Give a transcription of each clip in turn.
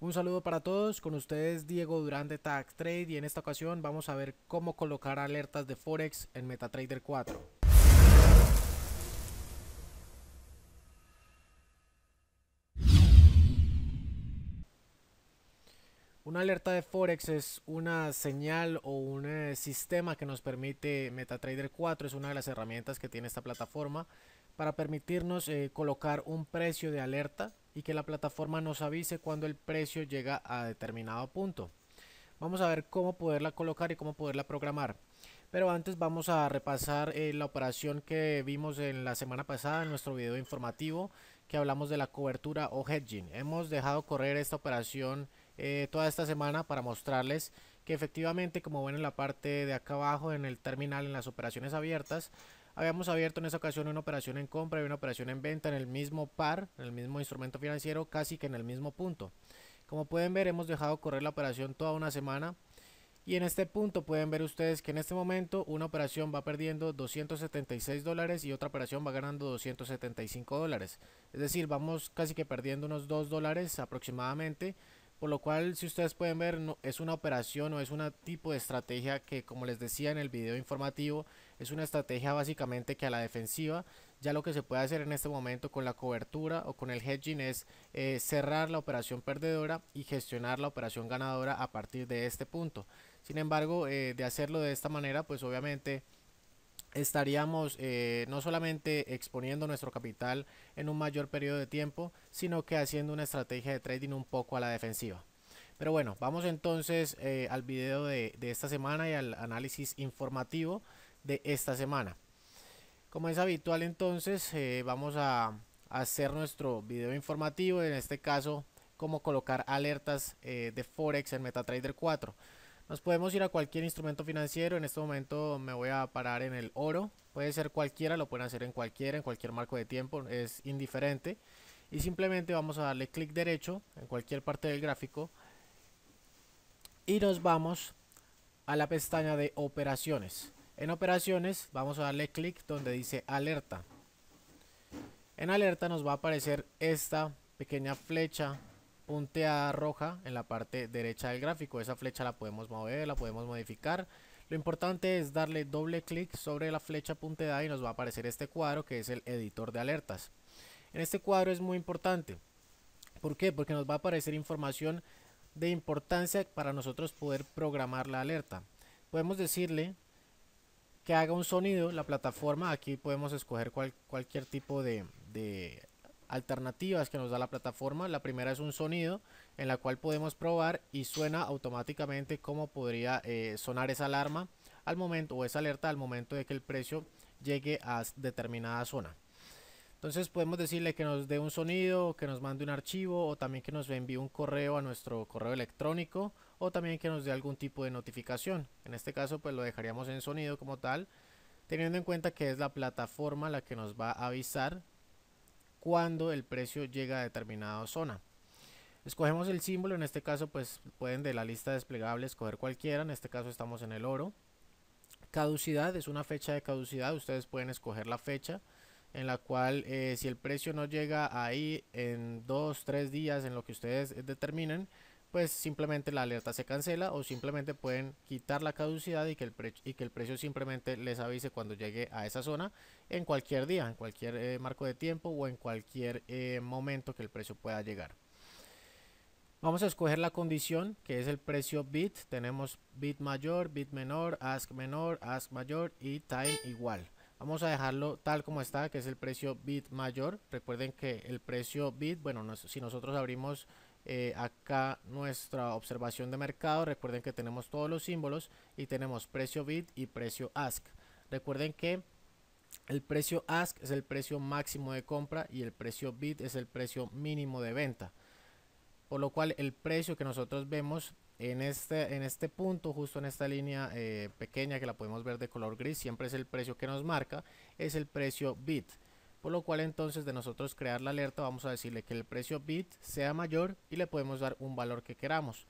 Un saludo para todos, con ustedes Diego Durán de Tag Trade y en esta ocasión vamos a ver cómo colocar alertas de Forex en MetaTrader 4. Una alerta de Forex es una señal o un eh, sistema que nos permite MetaTrader 4, es una de las herramientas que tiene esta plataforma para permitirnos eh, colocar un precio de alerta y que la plataforma nos avise cuando el precio llega a determinado punto. Vamos a ver cómo poderla colocar y cómo poderla programar. Pero antes vamos a repasar eh, la operación que vimos en la semana pasada en nuestro video informativo que hablamos de la cobertura o hedging. Hemos dejado correr esta operación eh, toda esta semana para mostrarles que efectivamente, como ven en la parte de acá abajo, en el terminal, en las operaciones abiertas, habíamos abierto en esa ocasión una operación en compra y una operación en venta en el mismo par, en el mismo instrumento financiero, casi que en el mismo punto. Como pueden ver, hemos dejado correr la operación toda una semana. Y en este punto pueden ver ustedes que en este momento una operación va perdiendo 276 dólares y otra operación va ganando 275 dólares. Es decir, vamos casi que perdiendo unos 2 dólares aproximadamente por lo cual, si ustedes pueden ver, es una operación o es un tipo de estrategia que, como les decía en el video informativo, es una estrategia básicamente que a la defensiva, ya lo que se puede hacer en este momento con la cobertura o con el hedging es eh, cerrar la operación perdedora y gestionar la operación ganadora a partir de este punto. Sin embargo, eh, de hacerlo de esta manera, pues obviamente estaríamos eh, no solamente exponiendo nuestro capital en un mayor periodo de tiempo, sino que haciendo una estrategia de trading un poco a la defensiva. Pero bueno, vamos entonces eh, al video de, esta semana y al análisis informativo de esta semana. Como es habitual entonces, eh, vamos a, hacer nuestro video informativo, en este caso, cómo colocar alertas de Forex en MetaTrader 4. Nos podemos ir a cualquier instrumento financiero. En este momento me voy a parar en el oro. Puede ser cualquiera, lo pueden hacer en cualquiera, en cualquier marco de tiempo, es indiferente. Y simplemente vamos a darle clic derecho en cualquier parte del gráfico. Y nos vamos a la pestaña de operaciones. En operaciones vamos a darle clic donde dice alerta. En alerta nos va a aparecer esta pequeña flecha punteada roja en la parte derecha del gráfico. Esa flecha la podemos mover, la podemos modificar. Lo importante es darle doble clic sobre la flecha punteada y nos va a aparecer este cuadro que es el editor de alertas. En este cuadro es muy importante. ¿Por qué? Porque nos va a aparecer información de importancia para nosotros poder programar la alerta. Podemos decirle que haga un sonido, la plataforma, aquí podemos escoger cualquier tipo de, de alternativas que nos da la plataforma. La primera es un sonido en la cual podemos probar y suena automáticamente cómo podría eh, sonar esa alarma al momento o esa alerta al momento de que el precio llegue a determinada zona. Entonces podemos decirle que nos dé un sonido, que nos mande un archivo o también que nos envíe un correo a nuestro correo electrónico o también que nos dé algún tipo de notificación. En este caso pues lo dejaríamos en sonido como tal, teniendo en cuenta que es la plataforma la que nos va a avisar cuando el precio llega a determinada zona. Escogemos el símbolo, en este caso pues pueden de la lista desplegable escoger cualquiera, en este caso estamos en el oro. Caducidad es una fecha de caducidad, ustedes pueden escoger la fecha en la cual eh, si el precio no llega ahí en 2, 3 días, en lo que ustedes determinen, pues simplemente la alerta se cancela o simplemente pueden quitar la caducidad y que el, y que el precio simplemente les avise cuando llegue a esa zona en cualquier día, en cualquier eh, marco de tiempo o en cualquier eh, momento que el precio pueda llegar. Vamos a escoger la condición que es el precio bit. Tenemos bit mayor, bit menor, ask menor, ask mayor y time igual. Vamos a dejarlo tal como está, que es el precio bit mayor. Recuerden que el precio bit, bueno, si nosotros abrimos eh, acá nuestra observación de mercado. Recuerden que tenemos todos los símbolos y tenemos precio bid y precio ask. Recuerden que el precio ask es el precio máximo de compra y el precio bid es el precio mínimo de venta. Por lo cual el precio que nosotros vemos en este, en este punto, justo en esta línea eh, pequeña que la podemos ver de color gris, siempre es el precio que nos marca, es el precio bid por lo cual entonces de nosotros crear la alerta vamos a decirle que el precio bit sea mayor y le podemos dar un valor que queramos.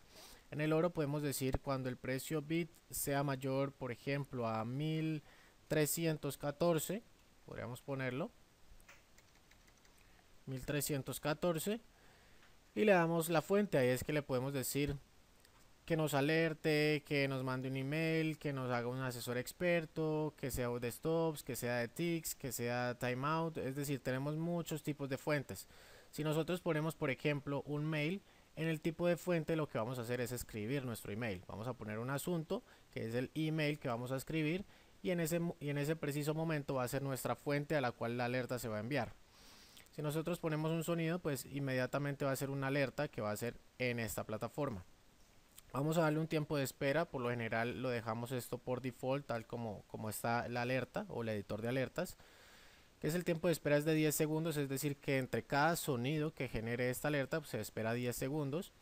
En el oro podemos decir cuando el precio bit sea mayor, por ejemplo, a 1314, podríamos ponerlo, 1314, y le damos la fuente, ahí es que le podemos decir que nos alerte, que nos mande un email, que nos haga un asesor experto, que sea de stops, que sea de ticks, que sea timeout, es decir, tenemos muchos tipos de fuentes. Si nosotros ponemos, por ejemplo, un mail, en el tipo de fuente lo que vamos a hacer es escribir nuestro email. Vamos a poner un asunto, que es el email que vamos a escribir, y en ese, y en ese preciso momento va a ser nuestra fuente a la cual la alerta se va a enviar. Si nosotros ponemos un sonido, pues inmediatamente va a ser una alerta que va a ser en esta plataforma. Vamos a darle un tiempo de espera, por lo general lo dejamos esto por default, tal como, como está la alerta o el editor de alertas, que es el tiempo de espera es de 10 segundos, es decir que entre cada sonido que genere esta alerta pues, se espera 10 segundos,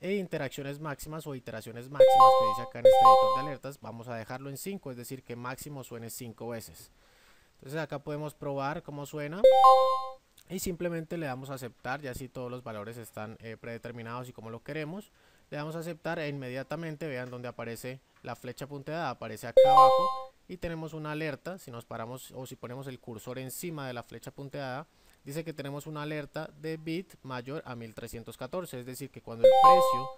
e interacciones máximas o iteraciones máximas que dice acá en este editor de alertas, vamos a dejarlo en 5, es decir que máximo suene 5 veces. Entonces acá podemos probar cómo suena y simplemente le damos a aceptar, ya si todos los valores están eh, predeterminados y como lo queremos le damos a aceptar e inmediatamente vean donde aparece la flecha punteada, aparece acá abajo y tenemos una alerta, si nos paramos o si ponemos el cursor encima de la flecha punteada, dice que tenemos una alerta de bit mayor a 1314, es decir que cuando el precio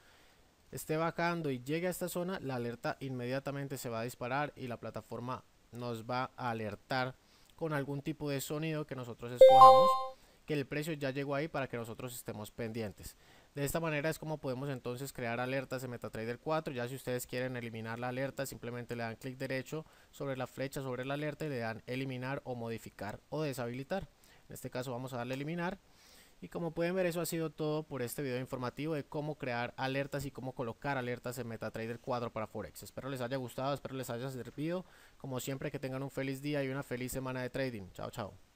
esté bajando y llegue a esta zona, la alerta inmediatamente se va a disparar y la plataforma nos va a alertar con algún tipo de sonido que nosotros escojamos que el precio ya llegó ahí para que nosotros estemos pendientes. De esta manera es como podemos entonces crear alertas en MetaTrader 4. Ya si ustedes quieren eliminar la alerta, simplemente le dan clic derecho sobre la flecha sobre la alerta y le dan eliminar o modificar o deshabilitar. En este caso vamos a darle eliminar. Y como pueden ver eso ha sido todo por este video informativo de cómo crear alertas y cómo colocar alertas en MetaTrader 4 para Forex. Espero les haya gustado, espero les haya servido. Como siempre que tengan un feliz día y una feliz semana de trading. Chao, chao.